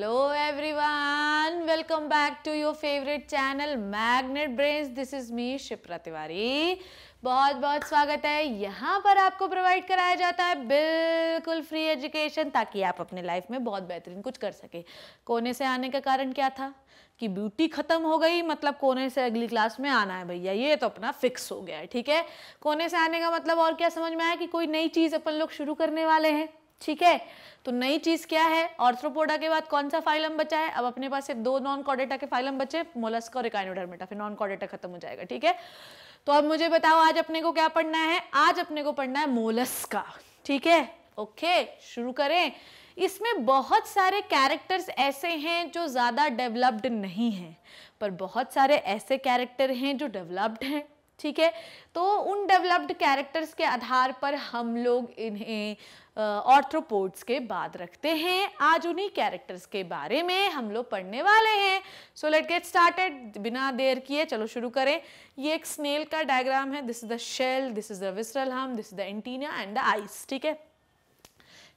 Hello everyone welcome back to your favourite channel magnet brains this is me Shipra Tiwari बहुत बहुत स्वागत है यहाँ पर आपको प्रोवाइड कराया जाता है बिल्कुल फ्री एजुकेशन ताकि आप अपने लाइफ में बहुत बेहतरीन कुछ कर सके कोने से आने का कारण क्या था कि ब्यूटी खत्म हो गई मतलब कोने से अगली क्लास में आना है भैया ये तो अपना फिक्स हो गया है ठीक है कोने से आने का मतलब और क्या समझ में आया कि कोई नई चीज़ अपन लोग शुरू करने वाले हैं ठीक है तो नई चीज क्या है ऑर्थ्रोपोडा के बाद कौन सा फाइलम बचा है अब अपने पास सिर्फ दो नॉन कॉडेटा के फाइलम बचे मोलस्क और रिकाइनोडर्मेटा फिर नॉन कॉडेटा खत्म हो जाएगा ठीक है तो अब मुझे बताओ आज अपने को क्या पढ़ना है आज अपने को पढ़ना है मोलस्का ठीक है ओके शुरू करें इसमें बहुत सारे कैरेक्टर्स ऐसे हैं जो ज़्यादा डेवलप्ड नहीं हैं पर बहुत सारे ऐसे कैरेक्टर हैं जो डेवलप्ड हैं ठीक है तो उन डेवलप्ड कैरेक्टर्स के आधार पर हम लोग इन्हें ऑर्थ्रोपोड्स के बाद रखते हैं आज उन्हीं कैरेक्टर्स के बारे में हम लोग पढ़ने वाले हैं सो लेट गेट स्टार्टेड बिना देर किए चलो शुरू करें ये एक स्नेल का डायग्राम है this is the shell this is the visceral hump this is the antenna and the eyes ठीक है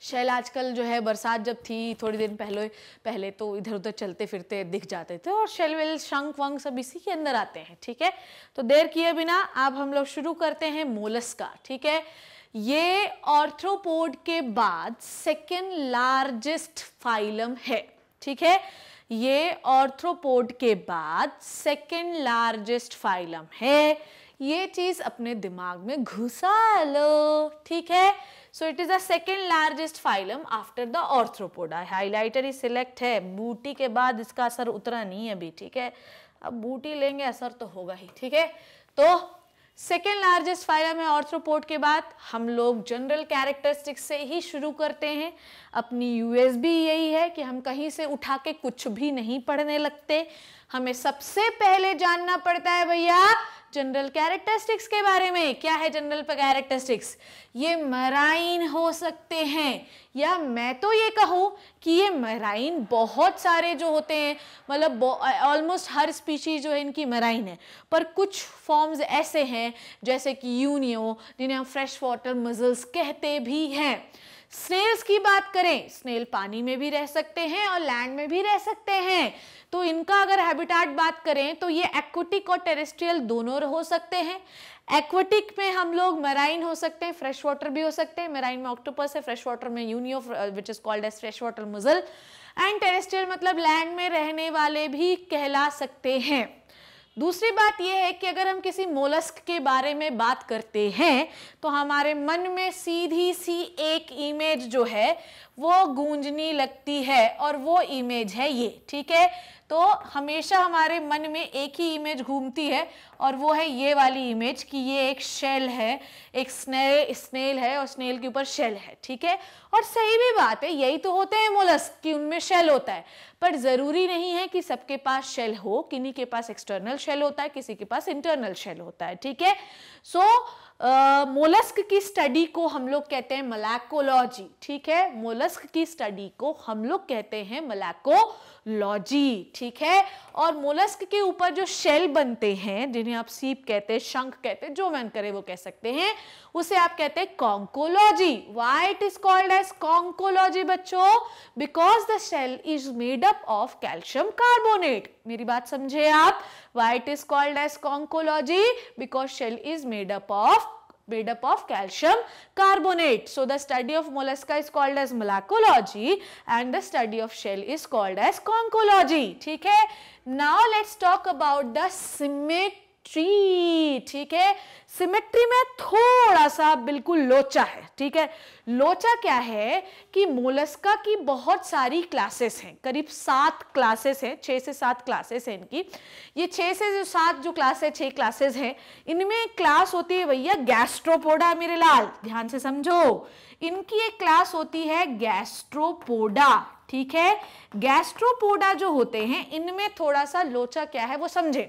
शैल आजकल जो है बरसात जब थी थोड़ी दिन पहले पहले तो इधर उधर चलते फिरते दिख जाते थे और शैल वेल शंख वंख सब इसी के अंदर आते हैं ठीक है तो देर किए बिना अब हम लोग शुरू करते हैं मोलस का ठीक है ये ऑर्थ्रोपोड के बाद सेकेंड लार्जेस्ट फाइलम है ठीक है ये ऑर्थ्रोपोड के बाद सेकेंड लार्जेस्ट फाइलम है ये चीज अपने दिमाग में घुसा लो ठीक है So it is the second largest phylum after the arthropoda. Highlighter he select है बूटी के बाद इसका असर उतरा नहीं है अभी ठीक है अब बूटी लेंगे असर तो होगा ही ठीक है तो सेकेंड लार्जेस्ट फाइलम है ऑर्थ्रोपोड के बाद हम लोग जनरल कैरेक्टरिस्टिक्स से ही शुरू करते हैं अपनी यूएसबी यही है कि हम कहीं से उठा के कुछ भी नहीं पढ़ने लगते हमें सबसे पहले जानना पड़ता है भैया जनरल कैरेक्टरिस्टिक्स के बारे में क्या है जनरल कैरेक्टरिस्टिक्स ये मराइन हो सकते हैं या मैं तो ये कहूँ कि ये मराइन बहुत सारे जो होते हैं मतलब ऑलमोस्ट हर स्पीशीज जो है इनकी मराइन है पर कुछ फॉर्म्स ऐसे हैं जैसे कि यूनियो जिन्हें हम फ्रेश वाटर मजल्स कहते भी हैं स्नेल्स की बात करें स्नेल पानी में भी रह सकते हैं और लैंड में भी रह सकते हैं तो इनका अगर हैबिटाट बात करें तो ये एक्वेटिक और टेरेस्ट्रियल दोनों हो सकते हैं एक्वेटिक में हम लोग मेराइन हो सकते हैं फ्रेश वाटर भी हो सकते हैं मेराइन में ऑक्टोपस है फ्रेश वाटर में Unio which is called as fresh water mussel and terrestrial मतलब लैंड में रहने वाले भी कहला सकते हैं दूसरी बात यह है कि अगर हम किसी मोलस्क के बारे में बात करते हैं तो हमारे मन में सीधी सी एक इमेज जो है वो गूंजनी लगती है और वो इमेज है ये ठीक है तो हमेशा हमारे मन में एक ही इमेज घूमती है और वो है ये वाली इमेज कि ये एक शेल है एक स्नेल स्नेल है और स्नेल के ऊपर शेल है ठीक है और सही भी बात है यही तो होते हैं मोलस्क कि उनमें शेल होता है पर ज़रूरी नहीं है कि सबके पास शेल हो किन्हीं के पास एक्सटर्नल शेल होता है किसी के पास इंटरनल शेल होता है ठीक है सो मोलस्क की स्टडी को हम लोग कहते हैं मलैकोलॉजी ठीक है मोलस्क की स्टडी को हम लोग कहते हैं मलैको लॉजी ठीक है और मोलस्क के ऊपर जो शेल बनते हैं जिन्हें आप सीप कहते हैं शंख कहते हैं जो मन करे वो कह सकते हैं उसे आप कहते हैं conchology why it is called as conchology बच्चों because the shell is made up of calcium carbonate मेरी बात समझे आप why it is called as conchology because shell is made up of made up of calcium carbonate. So, the study of mollusca is called as malacology and the study of shell is called as conchology. Okay? Now, let us talk about the symmetric tree ठीक है symmetry में थोड़ा सा बिल्कुल लोचा है ठीक है लोचा क्या है कि मोलस्का की बहुत सारी क्लासेस हैं करीब सात क्लासेस हैं छः से सात क्लासेस हैं इनकी ये छः से जो सात जो क्लास है छः क्लासेस हैं इनमें क्लास होती है भैया गैस्ट्रोपोडा मेरे लाल ध्यान से समझो इनकी एक क्लास होती है गैस्ट्रोपोडा ठीक है गैस्ट्रोपोडा जो होते हैं इनमें थोड़ा सा लोचा क्या है वो समझे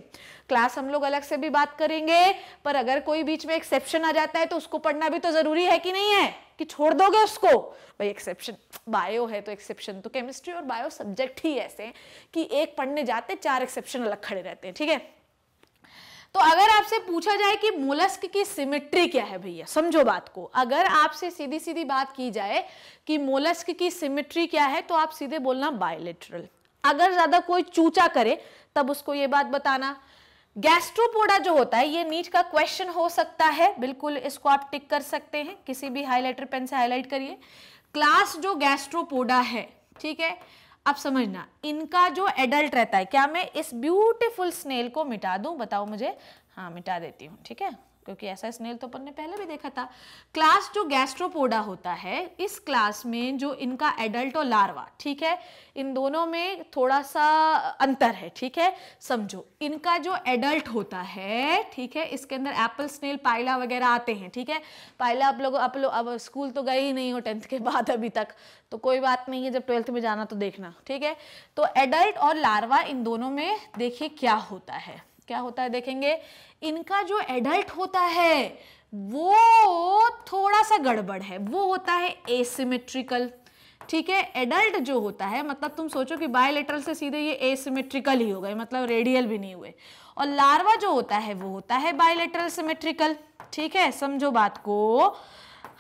क्लास हम लोग अलग से भी बात करेंगे पर अगर कोई बीच में एक्सेप्शन आ जाता है तो उसको पढ़ना भी तो जरूरी है कि नहीं है कि छोड़ दोगे उसको भाई एक्सेप्शन बायो है तो एक्सेप्शन तो केमिस्ट्री और बायो सब्जेक्ट ही ऐसे हैं कि एक पढ़ने जाते चार एक्सेप्शन अलग खड़े रहते हैं ठीक है तो अगर आपसे पूछा जाए कि मोलस्क की सिमेट्री क्या है भैया समझो बात को अगर आपसे सीधी सीधी बात की जाए कि मोलस्क की सिमेट्री क्या है तो आप सीधे बोलना बायोलिट्रल अगर ज्यादा कोई चूचा करे तब उसको ये बात बताना गैस्ट्रोपोडा जो होता है ये नीट का क्वेश्चन हो सकता है बिल्कुल इसको आप टिक कर सकते हैं किसी भी हाईलाइटर पेन से हाईलाइट करिए क्लास जो गैस्ट्रोपोडा है ठीक है अब समझना इनका जो एडल्ट रहता है क्या मैं इस ब्यूटीफुल स्नेल को मिटा दूं बताओ मुझे हाँ मिटा देती हूँ ठीक है क्योंकि ऐसा स्नेल तो अपन ने पहले भी देखा था क्लास जो गैस्ट्रोपोडा होता है इस क्लास में जो इनका एडल्ट और लार्वा ठीक है इन दोनों में थोड़ा सा अंतर है ठीक है समझो इनका जो एडल्ट होता है ठीक है इसके अंदर एप्पल स्नेल पाइला वगैरह आते हैं ठीक है पाइला आप लोग आप लोग अब स्कूल तो गए ही नहीं हो टेंथ के बाद अभी तक तो कोई बात नहीं है जब ट्वेल्थ में जाना तो देखना ठीक है तो एडल्ट और लार्वा इन दोनों में देखिए क्या होता है क्या होता है देखेंगे इनका जो एडल्ट होता है वो थोड़ा सा गड़बड़ है वो होता है एसिमेट्रिकल ठीक है एडल्ट जो होता है मतलब तुम सोचो कि बायोलेटरल से सीधे ये एसिमेट्रिकल ही हो गए मतलब रेडियल भी नहीं हुए और लार्वा जो होता है वो होता है बायोलेटरल सिमेट्रिकल ठीक है समझो बात को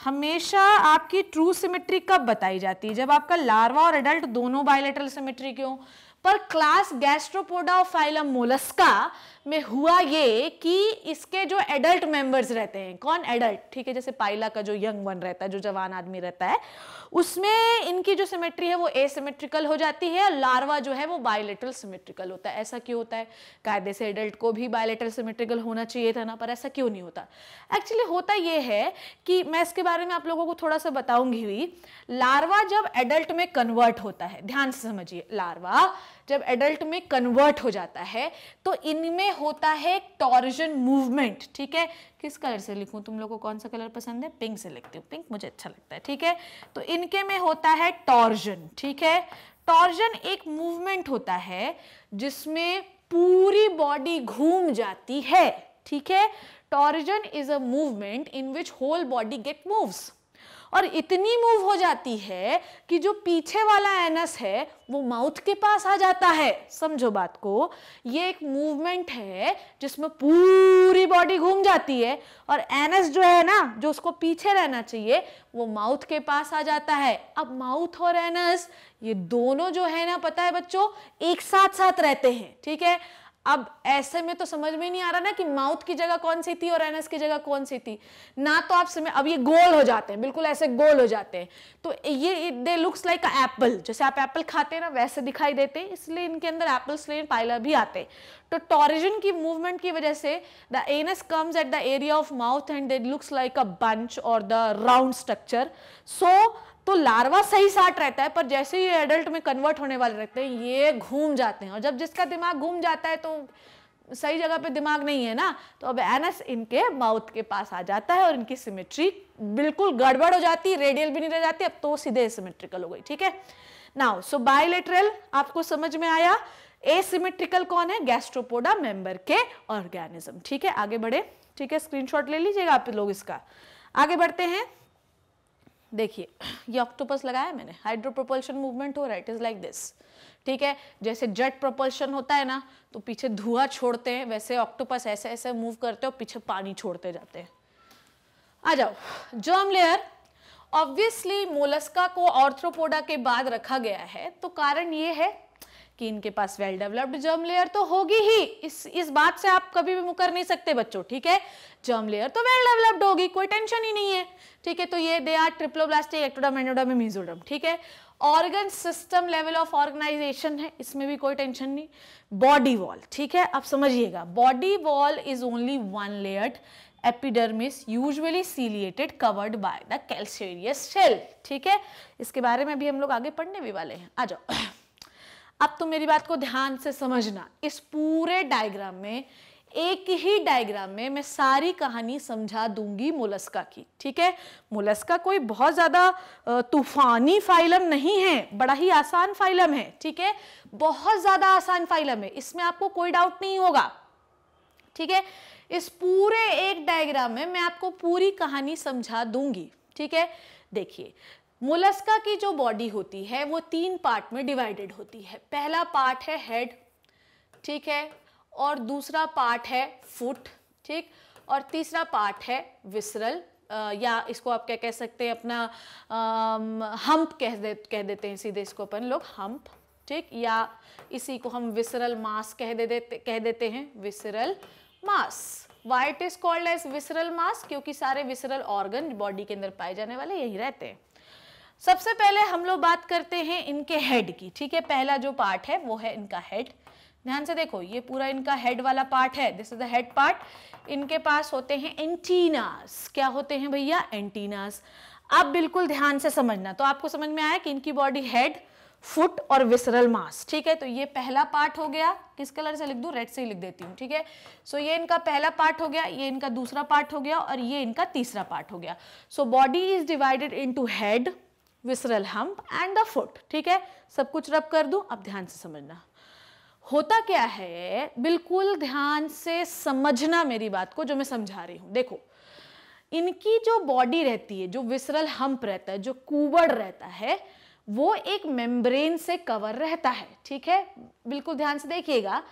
हमेशा आपकी ट्रू सिमेट्री कब बताई जाती है जब आपका लार्वा और एडल्ट दोनों बायोलेटरल सिमेट्री के हों पर क्लास गैस्ट्रोपोडा और फाइलम मोलस्का में हुआ ये कि इसके जो एडल्ट मेंबर्स रहते हैं कौन एडल्ट ठीक है जैसे पाइला का जो यंग वन रहता है जो जवान आदमी रहता है उसमें इनकी जो सिमेट्री है वो ए सिमेट्रिकल हो जाती है और लार्वा जो है वो बायोलेटरल सिमेट्रिकल होता है ऐसा क्यों होता है कायदे से एडल्ट को भी बायोलेटरल सिमेट्रिकल होना चाहिए था ना पर ऐसा क्यों नहीं होता एक्चुअली होता ये है कि मैं इसके बारे में आप लोगों को थोड़ा सा बताऊंगी हुई लार्वा जब एडल्ट में कन्वर्ट होता है ध्यान से समझिए लार्वा जब एडल्ट में कन्वर्ट हो जाता है तो इनमें होता है टॉर्जन मूवमेंट ठीक है किस कलर से लिखूँ तुम लोग को कौन सा कलर पसंद है पिंक से लिखती हूँ पिंक मुझे अच्छा लगता है ठीक है तो इनके में होता है टॉर्जन ठीक है टॉर्जन एक मूवमेंट होता है जिसमें पूरी बॉडी घूम जाती है ठीक है torsion is a movement in which whole body get moves और इतनी मूव हो जाती है कि जो पीछे वाला एनस है वो माउथ के पास आ जाता है समझो बात को ये एक मूवमेंट है जिसमें पूरी बॉडी घूम जाती है और एनस जो है ना जो उसको पीछे रहना चाहिए वो माउथ के पास आ जाता है अब माउथ और एनस ये दोनों जो है ना पता है बच्चों एक साथ साथ रहते हैं ठीक है अब ऐसे में तो समझ में नहीं आ रहा ना कि माउथ की जगह कौन सी थी और एनएस की जगह कौन सी थी ना तो आप समय अब ये गोल हो जाते हैं बिल्कुल ऐसे गोल हो जाते हैं तो ये दे लुक्स लाइक एप्पल जैसे आप एप्पल खाते हैं ना वैसे दिखाई देते हैं इसलिए इनके अंदर एप्पल स्लेन पाइला भी आते हैं तो टॉरिजन की मूवमेंट की वजह से the anus comes at the area of mouth and they looks like a bunch और द राउंड स्ट्रक्चर सो तो लार्वा सही साठ रहता है पर जैसे ही एडल्ट में कन्वर्ट होने वाले रहते हैं ये घूम जाते हैं और जब जिसका दिमाग घूम जाता है तो सही जगह पे दिमाग नहीं है ना तो अब एनस इनके माउथ के पास आ जाता है और इनकी सिमेट्री बिल्कुल गड़बड़ हो जाती है रेडियल भी नहीं रह जाती अब तो सीधे सिमेट्रिकल हो गई ठीक है नाउ सो बायोलेट्रल आपको समझ में आया एसिमेट्रिकल कौन है गैस्ट्रोपोडा मेंबर के ऑर्गेनिज्म ठीक है आगे बढ़े ठीक है स्क्रीनशॉट ले लीजिएगा आप लोग इसका आगे बढ़ते हैं देखिए ये ऑक्टोपस लगाया मैंने हाइड्रो प्रोपल्शन मूवमेंट हो रहा है इट इज़ लाइक दिस ठीक है जैसे जेट प्रोपल्शन होता है ना तो पीछे धुआं छोड़ते हैं वैसे ऑक्टोपस ऐसे ऐसे मूव करते हैं और पीछे पानी छोड़ते जाते हैं आ जाओ जर्म लेयर ऑब्वियसली मोलस्का को ऑर्थ्रोपोडा के बाद रखा गया है तो कारण ये है कि इनके पास वेल डेवलप्ड जर्म लेयर तो होगी ही इस इस बात से आप कभी भी मुकर नहीं सकते बच्चों ठीक है जर्म लेयर तो वेल डेवलप्ड होगी कोई टेंशन ही नहीं है ठीक है तो ये they are triploblastic ectoderm endoderm mesoderm ठीक है organ system level of organisation है इसमें भी कोई टेंशन नहीं बॉडी वॉल ठीक है आप समझिएगा body wall is only one layered epidermis usually ciliated covered by the calcareous cell ठीक है इसके बारे में भी हम लोग आगे पढ़ने भी वाले हैं आ जाओ अब तुम तो मेरी बात को ध्यान से समझना इस पूरे डायग्राम में एक ही डायग्राम में मैं सारी कहानी समझा दूंगी मोलस्का की ठीक है मोलस्का कोई बहुत ज़्यादा तूफानी फाइलम नहीं है बड़ा ही आसान फाइलम है ठीक है बहुत ज़्यादा आसान फाइलम है इसमें आपको कोई डाउट नहीं होगा ठीक है इस पूरे एक डायग्राम में मैं आपको पूरी कहानी समझा दूंगी ठीक है देखिए मोलस्का की जो बॉडी होती है वो तीन पार्ट में डिवाइडेड होती है पहला पार्ट है हेड ठीक है और दूसरा पार्ट है फुट ठीक और तीसरा पार्ट है विसरल या इसको आप क्या कह सकते हैं अपना हम्प कह दे कह देते हैं सीधे इसको अपन लोग हम्प ठीक या इसी को हम विसरल मास कह दे देते कह देते हैं visceral mass why it is called as visceral mass क्योंकि सारे विसरल ऑर्गन बॉडी के अंदर पाए जाने वाले यही रहते हैं सबसे पहले हम लोग बात करते हैं इनके हेड की ठीक है पहला जो पार्ट है वो है इनका हेड ध्यान से देखो ये पूरा इनका हेड वाला पार्ट है this is the head part इनके पास होते हैं एंटीनास क्या होते हैं भैया एंटीनास आप बिल्कुल ध्यान से समझना तो आपको समझ में आया कि इनकी बॉडी हेड फुट और विसरल मास ठीक है तो ये पहला पार्ट हो गया किस कलर से लिख दू रेड से ही लिख देती हूँ ठीक है सो ये इनका पहला पार्ट हो गया ये इनका दूसरा पार्ट हो गया और ये इनका तीसरा पार्ट हो गया so body is divided to head visceral hump and the foot ठीक है सब कुछ रब कर दूं अब ध्यान से समझना होता क्या है बिल्कुल ध्यान से समझना मेरी बात को जो मैं समझा रही हूँ देखो इनकी जो बॉडी रहती है जो विसरल हम्प रहता है जो कुवड़ रहता है वो एक मेम्ब्रेन से कवर रहता है ठीक है बिल्कुल ध्यान से देखिएगा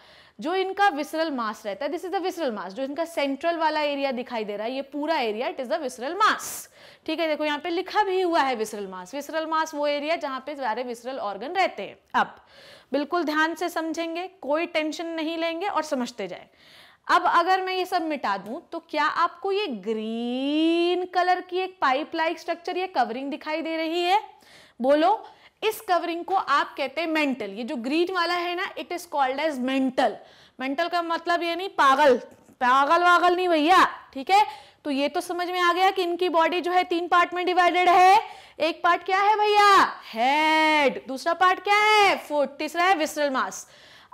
जो इनका विसरल मास रहता है this is the visceral mass जो इनका सेंट्रल वाला एरिया दिखाई दे रहा है ये पूरा area it is the visceral mass ठीक है देखो यहाँ पे लिखा भी हुआ है विसरल मास विसरल मास वो एरिया जहाँ पे सारे विसरल ऑर्गन रहते हैं अब बिल्कुल ध्यान से समझेंगे कोई टेंशन नहीं लेंगे और समझते जाए अब अगर मैं ये सब मिटा दूं तो क्या आपको ये ग्रीन कलर की एक पाइप लाइक स्ट्रक्चर या कवरिंग दिखाई दे रही है बोलो इस कवरिंग को आप कहते हैं मेंटल ये जो ग्रीन वाला है ना it is called as mantle mantle का मतलब ये नहीं पागल पागल वागल नहीं भैया ठीक है तो ये तो समझ में आ गया कि इनकी बॉडी जो है तीन पार्ट में डिवाइडेड है एक पार्ट क्या है भैया हेड दूसरा पार्ट क्या है फुट तीसरा है विसरल मास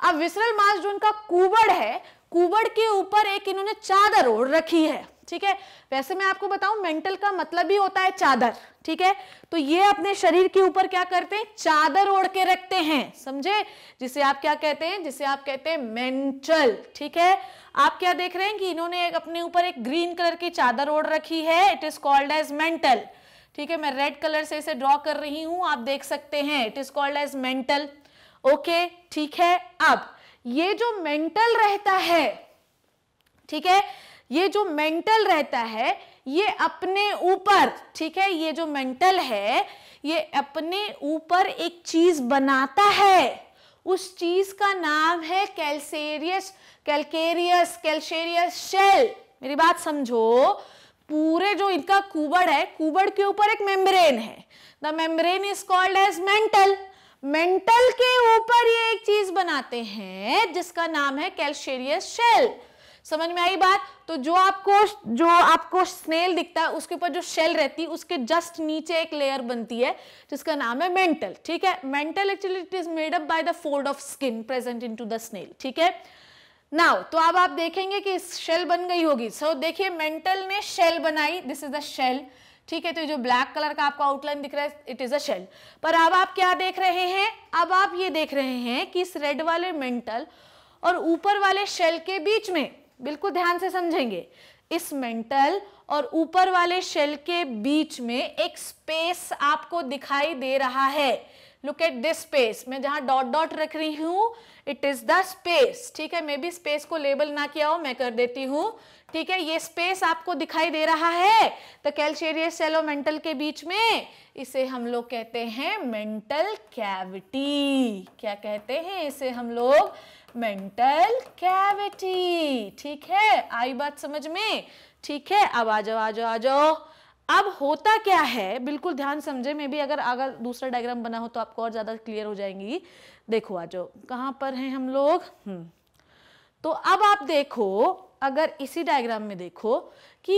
अब विसरल मास जो इनका कुबड़ है कुबड़ के ऊपर एक इन्होंने चादर ओढ़ रखी है ठीक है वैसे मैं आपको बताऊं मेंटल का मतलब ही होता है चादर ठीक है तो ये अपने शरीर के ऊपर क्या करते हैं चादर ओढ़ के रखते हैं समझे जिसे आप क्या कहते हैं जिसे आप कहते हैं मेंटल ठीक है आप क्या देख रहे हैं कि इन्होंने अपने ऊपर एक ग्रीन कलर की चादर ओढ़ रखी है it is called as mantle ठीक है मैं रेड कलर से इसे ड्रॉ कर रही हूं आप देख सकते हैं it is called as mantle okay ठीक है अब ये जो मेंटल रहता है ठीक है ये जो मेंटल रहता है ये अपने ऊपर ठीक है ये जो मेंटल है ये अपने ऊपर एक चीज बनाता है उस चीज का नाम है कैल्सेरियस कैलकेरियस कैल्शेरियस शेल मेरी बात समझो पूरे जो इनका कुबड़ है कुबड़ के ऊपर एक मेम्ब्रेन है the membrane is called as mantle mantle के ऊपर ये एक चीज बनाते हैं जिसका नाम है कैल्शेरियस शेल समझ में आई बात तो जो आपको जो आपको स्नेल दिखता है उसके ऊपर जो शेल रहती है उसके जस्ट नीचे एक लेयर बनती है जिसका नाम है मेंटल ठीक है mantle actually it is made up by the fold of skin present in the snail ठीक है नाउ तो अब आप देखेंगे कि शेल बन गई होगी सो so, देखिए मेंटल ने शेल बनाई दिस इज द शेल ठीक है तो जो ब्लैक कलर का आपको आउटलाइन दिख रहा है इट इज अ शेल पर अब आप क्या देख रहे हैं अब आप ये देख रहे हैं कि इस रेड वाले मेंटल और ऊपर वाले शेल के बीच में बिल्कुल ध्यान से समझेंगे इस मेंटल और ऊपर वाले शेल के बीच में एक स्पेस आपको दिखाई दे रहा है लुक एट दिस स्पेस मैं जहां डॉट डॉट रख रही हूं इट इज़ द स्पेस ठीक है मैं भी स्पेस को लेबल ना किया हो मैं कर देती हूँ ठीक है ये स्पेस आपको दिखाई दे रहा है द कैल्शेरियस सेल और मेंटल के बीच में इसे हम लोग कहते हैं मेंटल कैविटी क्या कहते हैं इसे हम लोग मेंटल कैविटी ठीक है आई बात समझ में ठीक है अब आ जाओ आ जाओ आ जाओ अब होता क्या है बिल्कुल ध्यान समझे मे भी अगर अगर दूसरा डायग्राम बना हो तो आपको और ज़्यादा क्लियर हो जाएंगी देखो आ जाओ कहाँ पर हैं हम लोग हम्म। तो अब आप देखो अगर इसी डायग्राम में देखो कि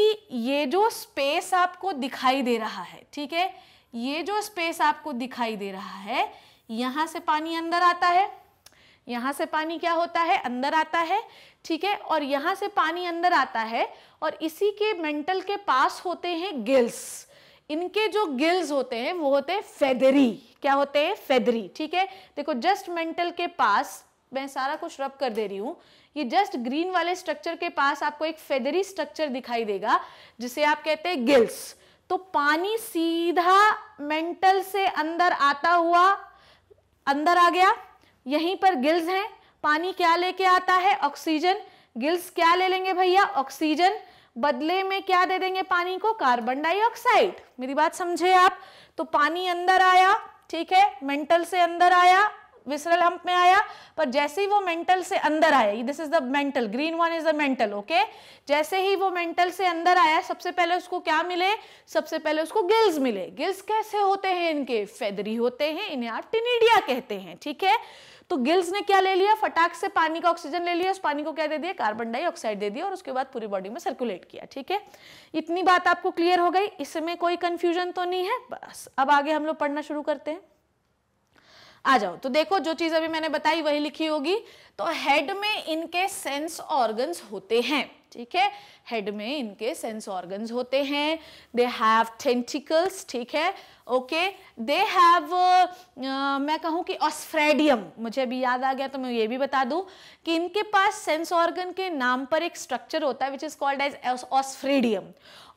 ये जो स्पेस आपको दिखाई दे रहा है ठीक है ये जो स्पेस आपको दिखाई दे रहा है यहाँ से पानी अंदर आता है यहाँ से पानी क्या होता है अंदर आता है ठीक है और यहाँ से पानी अंदर आता है और इसी के मेंटल के पास होते हैं गिल्स इनके जो गिल्स होते हैं वो होते हैं फेदरी क्या होते हैं फेदरी ठीक है देखो जस्ट मेंटल के पास मैं सारा कुछ रब कर दे रही हूँ ये जस्ट ग्रीन वाले स्ट्रक्चर के पास आपको एक फेदरी स्ट्रक्चर दिखाई देगा जिसे आप कहते हैं गिल्स तो पानी सीधा मेंटल से अंदर आता हुआ अंदर आ गया यहीं पर गिल्स हैं पानी क्या लेके आता है ऑक्सीजन गिल्स क्या ले लेंगे भैया ऑक्सीजन बदले में क्या दे देंगे पानी को कार्बन डाइऑक्साइड मेरी बात समझे आप तो पानी अंदर आया ठीक है मेंटल से अंदर आया विसरल हम्प में आया पर जैसे ही वो मेंटल से अंदर आया this is the mantle green one is the mantle okay जैसे ही वो मेंटल से अंदर आया सबसे पहले उसको क्या मिले सबसे पहले उसको गिल्स मिले गिल्स कैसे होते हैं इनके फेदरी होते हैं इन्हें आप टिनिडिया कहते हैं ठीक है तो गिल्स ने क्या ले लिया फटाक से पानी का ऑक्सीजन ले लिया उस पानी को क्या दे दिया कार्बन डाइऑक्साइड दे दिया और उसके बाद पूरी बॉडी में सर्कुलेट किया ठीक है इतनी बात आपको क्लियर हो गई इसमें कोई कंफ्यूजन तो नहीं है बस अब आगे हम लोग पढ़ना शुरू करते हैं आ जाओ तो देखो जो चीज अभी मैंने बताई वही लिखी होगी तो हेड में इनके सेंस ऑर्गन्स होते हैं ठीक है हेड में इनके सेंस ऑर्गन्स होते हैं दे हैव टेंटिकल्स ठीक है ओके दे हैव मैं कहूँ कि ऑस्फ्रेडियम मुझे अभी याद आ गया तो मैं ये भी बता दूँ कि इनके पास सेंस ऑर्गन के नाम पर एक स्ट्रक्चर होता है which is called as osphradium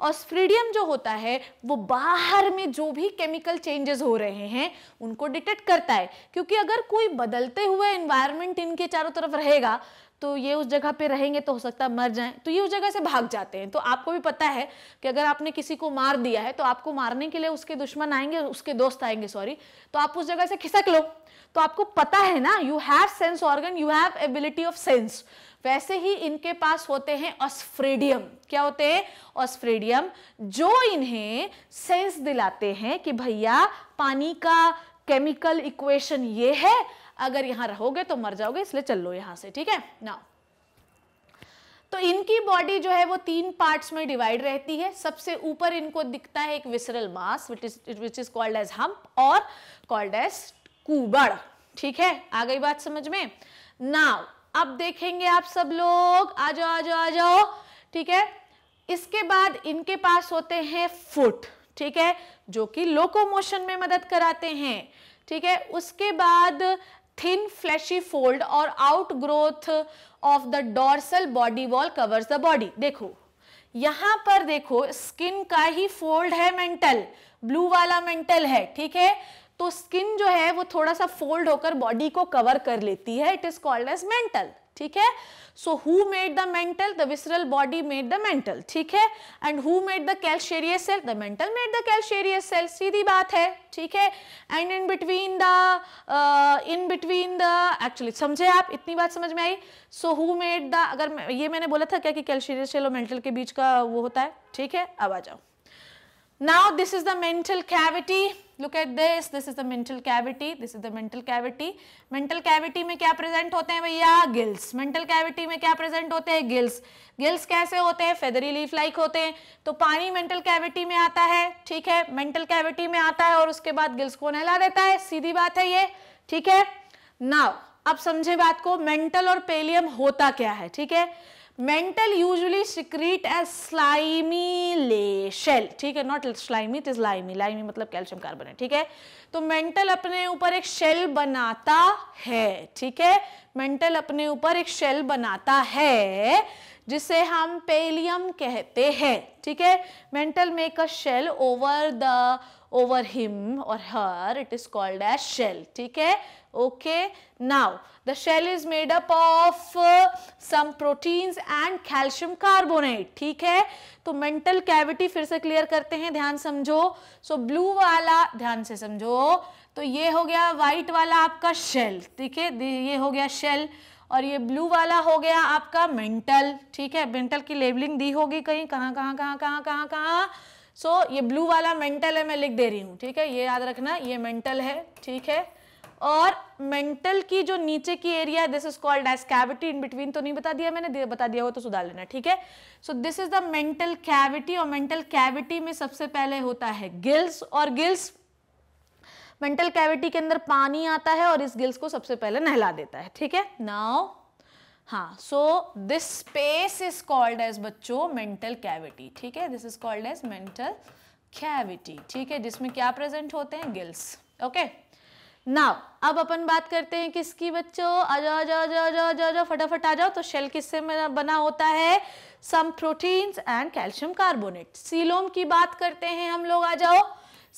osphradium जो होता है वो बाहर में जो भी केमिकल चेंजेस हो रहे हैं उनको डिटेक्ट करता है क्योंकि अगर कोई बदलते हुए इन्वायरमेंट इनके चारों तरफ रहेगा तो ये उस जगह पे रहेंगे तो हो सकता है मर जाएं तो ये उस जगह से भाग जाते हैं तो आपको भी पता है कि अगर आपने किसी को मार दिया है तो आपको मारने के लिए उसके दुश्मन आएंगे उसके दोस्त आएंगे सॉरी तो आप उस जगह से खिसक लो तो आपको पता है ना you have sense organ you have ability of sense वैसे ही इनके पास होते हैं ऑस्फ्रेडियम क्या होते हैं ऑस्फ्रेडियम जो इन्हें सेंस दिलाते हैं कि भैया पानी का केमिकल इक्वेशन ये है अगर यहां रहोगे तो मर जाओगे इसलिए चल लो यहां से ठीक है ना तो इनकी बॉडी जो है वो तीन पार्ट्स में डिवाइड रहती है सबसे ऊपर इनको दिखता है एक visceral mass which is called as hump और कॉल्ड एज कुबड़ ठीक है आ गई बात समझ में नाउ अब देखेंगे आप सब लोग आ जाओ आ जाओ आ जाओ ठीक है इसके बाद इनके पास होते हैं फुट ठीक है जो कि लोकोमोशन में मदद कराते हैं ठीक है उसके बाद थिन फ्लैशी फोल्ड और outgrowth of the dorsal body wall covers the body देखो यहाँ पर देखो स्किन का ही फोल्ड है मेंटल ब्लू वाला मेंटल है ठीक है तो स्किन जो है वो थोड़ा सा फोल्ड होकर बॉडी को कवर कर लेती है it is called as mantle ठीक है so who made the mantle the visceral body made the mantle ठीक है and who made the calcareous shell the mantle made the calcareous shell सीधी बात है ठीक है and in between the in between the actually समझे आप इतनी बात समझ में आई सो हु मेड द अगर ये मैंने बोला था क्या कि कैल्शेरियस सेल और मेंटल के बीच का वो होता है ठीक है अब आ जाओ Now this is the mental cavity. Look at this. This is the mental cavity. This is the mental cavity. Mental cavity mein kya present hote hain bhaiya gills. Mental cavity mein kya present hote hain gills. Gills kaise hote hain feathery leaf like hote hain to pani mental cavity mein aata hai theek hai mental cavity mein aata hai aur uske baad gills ko नहला deta hai seedhi baat hai ye theek hai Now ab samjhe baat ko mental aur pallium hota kya hai theek hai mantle usually secrete as slimy ले shell ठीक है not slimy it is limey limey मतलब calcium carbonate ठीक है तो mental अपने ऊपर एक शेल बनाता है ठीक है मेंटल अपने ऊपर एक शेल बनाता है जिसे हम पेलियम कहते हैं ठीक है mantle make a shell over the over him और her it is called as shell ठीक है okay now the shell is made up of some proteins and calcium carbonate ठीक है तो मेंटल कैविटी फिर से क्लियर करते हैं ध्यान समझो सो so, ब्लू वाला ध्यान से समझो तो ये हो गया व्हाइट वाला आपका शेल ठीक है ये हो गया शेल और ये ब्लू वाला हो गया आपका मेंटल ठीक है मेंटल की लेबलिंग दी होगी कहीं कहाँ कहाँ कहाँ कहाँ कहाँ कहाँ सो so, ये ब्लू वाला मेंटल है मैं लिख दे रही हूँ ठीक है ये याद रखना ये मेंटल है ठीक है और मेंटल की जो नीचे की एरिया है this is called as cavity in between तो नहीं बता दिया मैंने बता दिया हो तो सुधार लेना ठीक है so this is the mantle cavity और मेंटल कैविटी में सबसे पहले होता है गिल्स और गिल्स मेंटल कैविटी के अंदर पानी आता है और इस गिल्स को सबसे पहले नहला देता है ठीक है नाउ हाँ so this space is called as बच्चों मेंटल कैविटी ठीक है this is called as mantle cavity ठीक है जिसमें क्या प्रेजेंट होते हैं गिल्स ओके नाउ अब अपन बात करते हैं किसकी बच्चों आ जाओ आ जाओ आ जाओ आ जाओ आ जाओ, जाओ फटाफट आ जाओ तो शेल किससे बना होता है some proteins and calcium carbonate coelom की बात करते हैं हम लोग आ जाओ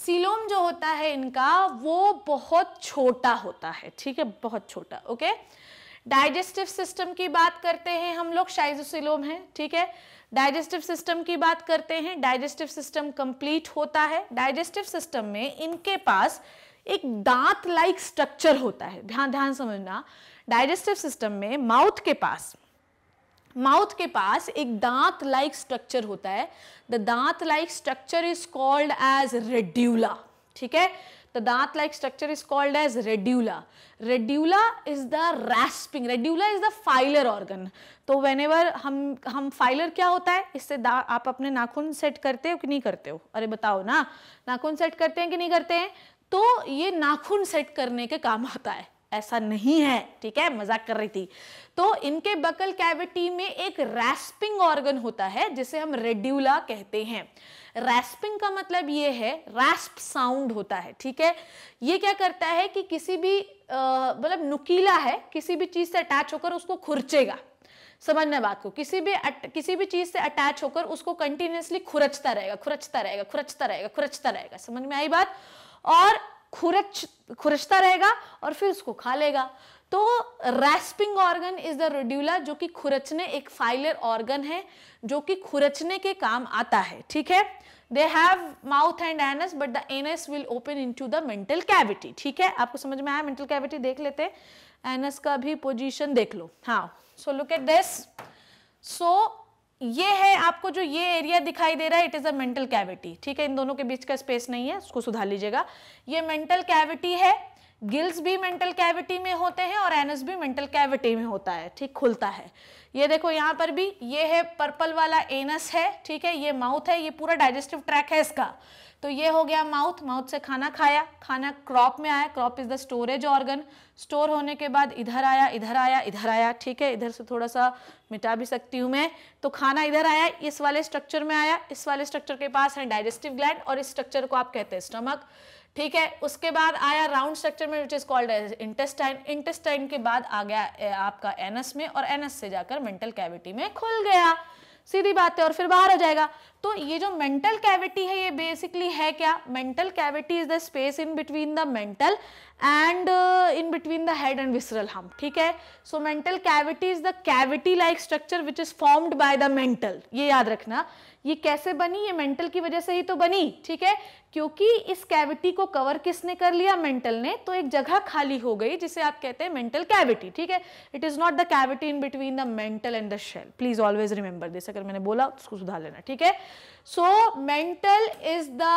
सिलोम जो होता है इनका वो बहुत छोटा होता है ठीक है बहुत छोटा ओके डाइजेस्टिव सिस्टम की बात करते हैं हम लोग शाइजोसिलोम है ठीक है डाइजेस्टिव सिस्टम की बात करते हैं डाइजेस्टिव सिस्टम कंप्लीट होता है डाइजेस्टिव सिस्टम में इनके पास एक दांत लाइक स्ट्रक्चर होता है ध्यान ध्यान समझना डाइजेस्टिव सिस्टम में माउथ के पास माउथ के पास एक दांत लाइक स्ट्रक्चर होता है द दांत like structure is called as radula ठीक है द दांत like structure is called as radula radula is the rasping radula is the filer organ तो वेन एवर हम हम फाइलर क्या होता है इससे आप अपने नाखून सेट करते हो कि नहीं करते हो अरे बताओ ना नाखून सेट करते हैं कि नहीं करते हैं तो ये नाखून सेट करने के काम आता है ऐसा नहीं है ठीक है मजाक कर रही थी तो इनके बकल कैविटी में एक रैस्पिंग ऑर्गन होता है जिसे हम रेड्यूला कहते हैं रैस्पिंग का मतलब ये है रैस्प साउंड होता है ठीक है ये क्या करता है कि किसी भी मतलब नुकीला है किसी भी चीज से अटैच होकर उसको खुरचेगा समझना बात को किसी भी अट, किसी भी चीज से अटैच होकर उसको कंटिन्यूसली खुरचता रहेगा खुरचता रहेगा खुरचता रहेगा खुरचता रहेगा समझ में आई बात और खुरच खुरचता रहेगा और फिर उसको खा लेगा तो rasping organ is the radula जो कि खुरचने एक फाइलर ऑर्गन है जो कि खुरचने के काम आता है ठीक है they have mouth and anus but the anus will open into the mantle cavity ठीक है आपको समझ में आया मेंटल कैविटी देख लेते हैं एनस का भी पोजिशन देख लो हाँ so look at this so ये है आपको जो ये एरिया दिखाई दे रहा है it is a mantle cavity ठीक है इन दोनों के बीच का स्पेस नहीं है उसको सुधार लीजिएगा ये मेंटल कैविटी है गिल्स भी मेंटल कैविटी में होते हैं और एनस भी मेंटल कैविटी में होता है ठीक खुलता है ये देखो यहाँ पर भी ये है पर्पल वाला एनस है ठीक है ये माउथ है ये पूरा डाइजेस्टिव ट्रैक है इसका तो ये हो गया माउथ माउथ से खाना खाया खाना क्रॉप में आया crop is the storage organ store होने के बाद इधर आया इधर आया इधर आया ठीक है इधर से थोड़ा सा मिटा भी सकती हूँ मैं तो खाना इधर आया इस वाले स्ट्रक्चर में आया इस वाले स्ट्रक्चर के पास है डाइजेस्टिव ग्लैंड और इस स्ट्रक्चर को आप कहते हैं स्टमक ठीक है उसके बाद आया राउंड स्ट्रक्चर में which is called intestine intestine के बाद आ गया आपका एनस में और एनस से जाकर मेंटल कैविटी में खुल गया सीधी बात है और फिर बाहर आ जाएगा तो ये जो मेंटल कैविटी है ये बेसिकली है क्या mantle cavity is the space in between the mantle and in between the head and visceral hump ठीक है so mantle cavity is the cavity like structure which is formed by the mantle ये याद रखना ये कैसे बनी ये mental की वजह से ही तो बनी ठीक है क्योंकि इस कैविटी को कवर किसने कर लिया मेंटल ने तो एक जगह खाली हो गई जिसे आप कहते हैं मेंटल कैविटी ठीक है it is not the cavity in between the mantle and the shell please always remember this अगर मैंने बोला उसको सुधार लेना ठीक है so mantle is the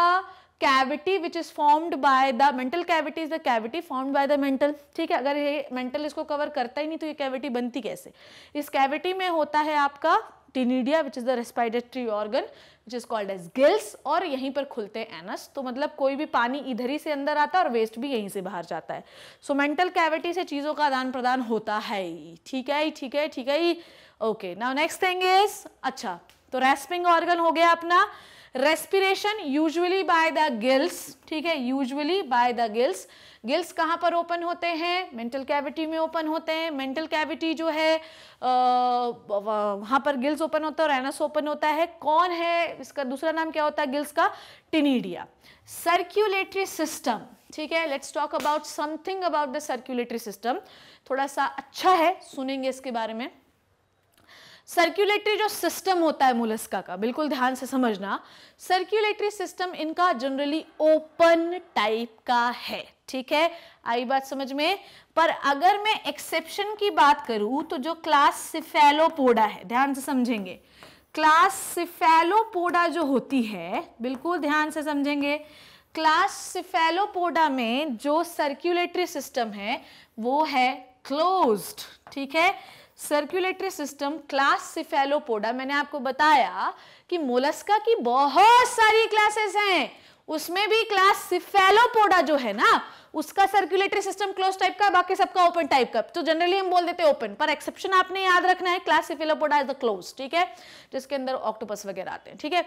cavity which is formed by the mantle cavity is the cavity formed by the mantle ठीक है अगर ये मेंटल इसको कवर करता ही नहीं तो ये कैविटी बनती कैसे इस कैविटी में होता है आपका ctenidia which is the respiratory organ which is called as gills और यहीं पर खुलते हैं एनस तो मतलब कोई भी पानी इधर ही से अंदर आता है और वेस्ट भी यहीं से बाहर जाता है सो मेंटल कैविटी से चीज़ों का आदान प्रदान होता है ही ठीक है ठीक है ठीक है ही okay now next thing is अच्छा तो रेस्पिंग ऑर्गन हो गया अपना respiration usually by the gills ठीक है usually by the gills gills कहाँ पर ओपन होते हैं मेंटल कैविटी में ओपन होते हैं मेंटल कैविटी जो है वहाँ पर गिल्स ओपन होता है और एनस ओपन होता है कौन है इसका दूसरा नाम क्या होता है गिल्स का टिनीडिया सर्क्यूलेटरी सिस्टम ठीक है let's talk about something about the circulatory system थोड़ा सा अच्छा है सुनेंगे इसके बारे में सर्क्यूलेटरी जो सिस्टम होता है मुलस्का का बिल्कुल ध्यान से समझना सर्क्यूलेटरी सिस्टम इनका जनरली ओपन टाइप का है ठीक है आई बात समझ में पर अगर मैं एक्सेप्शन की बात करूं तो जो क्लास सिफेलोपोडा है ध्यान से समझेंगे क्लास सिफेलोपोडा जो होती है बिल्कुल ध्यान से समझेंगे क्लास सिफेलोपोडा में जो सर्क्यूलेटरी सिस्टम है वो है क्लोज्ड ठीक है सर्कुलेटरी सिस्टम क्लास सिफेलोपोडा मैंने आपको बताया कि मोलस्का की बहुत सारी क्लासेस हैं उसमें भी क्लास सिफेलोपोडा जो है ना उसका सर्कुलेटरी सिस्टम क्लोज टाइप का बाकी सबका ओपन टाइप का तो जनरली हम बोल देते हैं ओपन पर एक्सेप्शन आपने याद रखना है class cephalopoda is the close ठीक है जिसके अंदर ऑक्टोपस वगैरह आते हैं ठीक है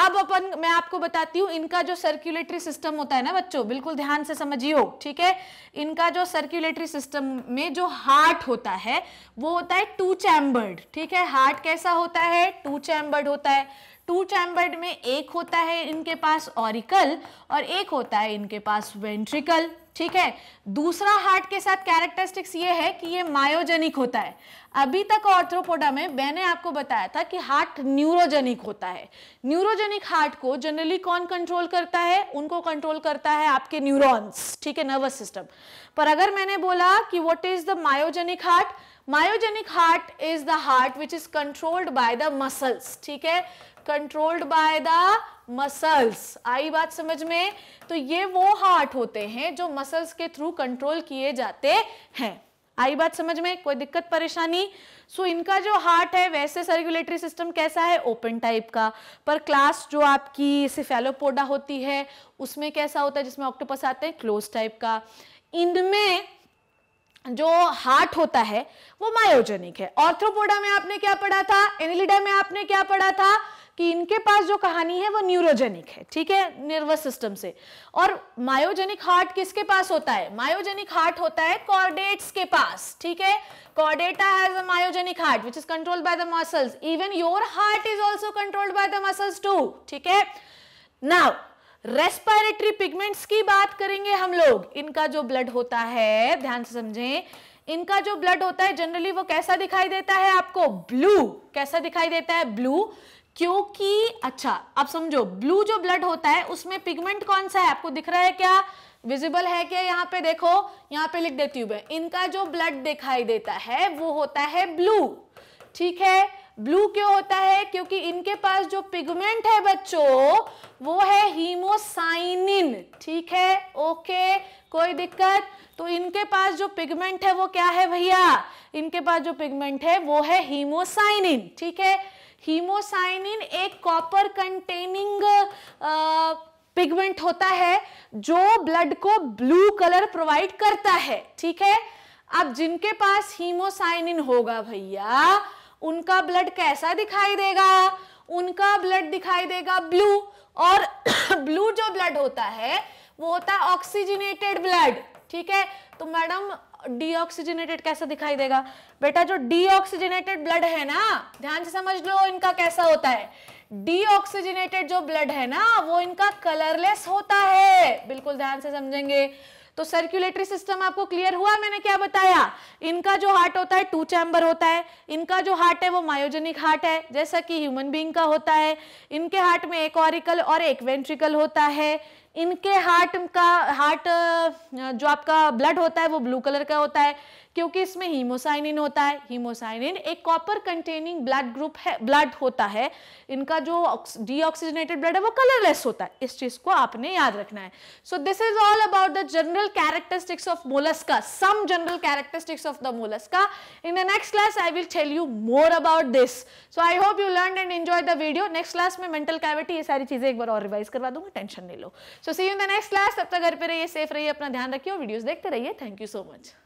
अब अपन मैं आपको बताती हूँ इनका जो सर्कुलेटरी सिस्टम होता है ना बच्चों बिल्कुल ध्यान से समझियो ठीक है इनका जो सर्कुलेटरी सिस्टम में जो हार्ट होता है वो होता है टू चैम्बर्ड ठीक है हार्ट कैसा होता है टू चैम्बर्ड होता है टू चैम्बर्ड में एक होता है इनके पास ऑरिकल और एक होता है इनके पास वेंट्रिकल ठीक है दूसरा हार्ट के साथ कैरेक्टरिस्टिक्स ये है कि ये मायोजेनिक होता है अभी तक ऑर्थ्रोपोडा में मैंने आपको बताया था कि हार्ट न्यूरोजेनिक होता है न्यूरोजेनिक हार्ट को जनरली कौन कंट्रोल करता है उनको कंट्रोल करता है आपके न्यूरॉन्स ठीक है नर्वस सिस्टम पर अगर मैंने बोला कि what is the myogenic heart myogenic heart is the heart which is controlled by the muscles ठीक है कंट्रोल्ड बाय द मसल्स आई बात समझ में तो ये वो हार्ट होते हैं जो मसल्स के थ्रू कंट्रोल किए जाते हैं आई बात समझ में कोई दिक्कत परेशानी सो so, इनका जो हार्ट है वैसे सर्कुलेटरी सिस्टम कैसा है ओपन टाइप का पर क्लास जो आपकी सिफेलोपोडा होती है उसमें कैसा होता है जिसमें ऑक्टोपस आते हैं क्लोज टाइप का इनमें जो हार्ट होता है वो मायोजेनिक है ऑर्थ्रोपोडा में आपने क्या पढ़ा था एनिलिडा में आपने क्या पढ़ा था कि इनके पास जो कहानी है वो न्यूरोजेनिक है ठीक है नर्वस सिस्टम से और मायोजेनिक हार्ट किसके पास होता है मायोजेनिक हार्ट होता है कॉर्डेट्स के पास ठीक है chordata has a myogenic heart which is controlled by the muscles even your heart is also controlled by the muscles too ठीक है नाउ रेस्पायरेटरी पिगमेंट्स की बात करेंगे हम लोग इनका जो ब्लड होता है ध्यान से समझें इनका जो ब्लड होता है जनरली वो कैसा दिखाई देता है आपको ब्लू कैसा दिखाई देता है ब्लू क्योंकि अच्छा अब समझो ब्लू जो ब्लड होता है उसमें पिगमेंट कौन सा है आपको दिख रहा है क्या विजिबल है क्या यहाँ पे देखो यहाँ पे लिख देती हूँ मैं इनका जो ब्लड दिखाई देता है वो होता है ब्लू ठीक है ब्लू क्यों होता है क्योंकि इनके पास जो पिगमेंट है बच्चों वो है हीमोसाइनिन ठीक है ओके कोई दिक्कत तो इनके पास जो पिगमेंट है वो क्या है भैया इनके पास जो पिगमेंट है वो है हीमोसाइनिन ठीक है हीमोसाइनिन एक कॉपर कंटेनिंग पिगमेंट होता है जो ब्लड को ब्लू कलर प्रोवाइड करता है ठीक है अब जिनके पास हीमोसाइनिन होगा भैया उनका ब्लड कैसा दिखाई देगा उनका ब्लड दिखाई देगा ब्लू और ब्लू जो ब्लड होता है वो होता है ऑक्सीजनेटेड ब्लड ठीक है तो मैडम डीऑक्सीजनेटेड कैसा दिखाई देगा बेटा जो डीऑक्सीजनेटेड ब्लड है ना ध्यान से समझ लो इनका कैसा होता है डीऑक्सीजनेटेड जो ब्लड है ना वो इनका कलरलेस होता है बिल्कुल ध्यान से समझेंगे तो सर्कुलेटरी सिस्टम आपको क्लियर हुआ मैंने क्या बताया इनका जो हार्ट होता है टू चैम्बर होता है इनका जो हार्ट है वो मायोजेनिक हार्ट है जैसा कि ह्यूमन बींग का होता है इनके हार्ट में एक ऑरिकल और एक वेंट्रिकल होता है इनके हार्ट का हार्ट जो आपका ब्लड होता है वो ब्लू कलर का होता है क्योंकि इसमें हीमोसाइनिन होता है हीमोसाइनिन एक कॉपर कंटेनिंग ब्लड ग्रुप है ब्लड होता है इनका जो डीऑक्सीजनेटेड ब्लड है वो कलरलेस होता है इस चीज को आपने याद रखना है so this is all about the general characteristics of mollusca some general characteristics of the mollusca in the next class I will tell you more about this so I hope you learn and enjoy the video next class में mantle cavity ये सारी चीजें एक बार और revise करवा दूंगा tension नहीं लो so see you in the next class तब तक घर पर रहिए सेफ रहिए अपना ध्यान रखिए और वीडियोस देखते रहिए थैंक यू सो मच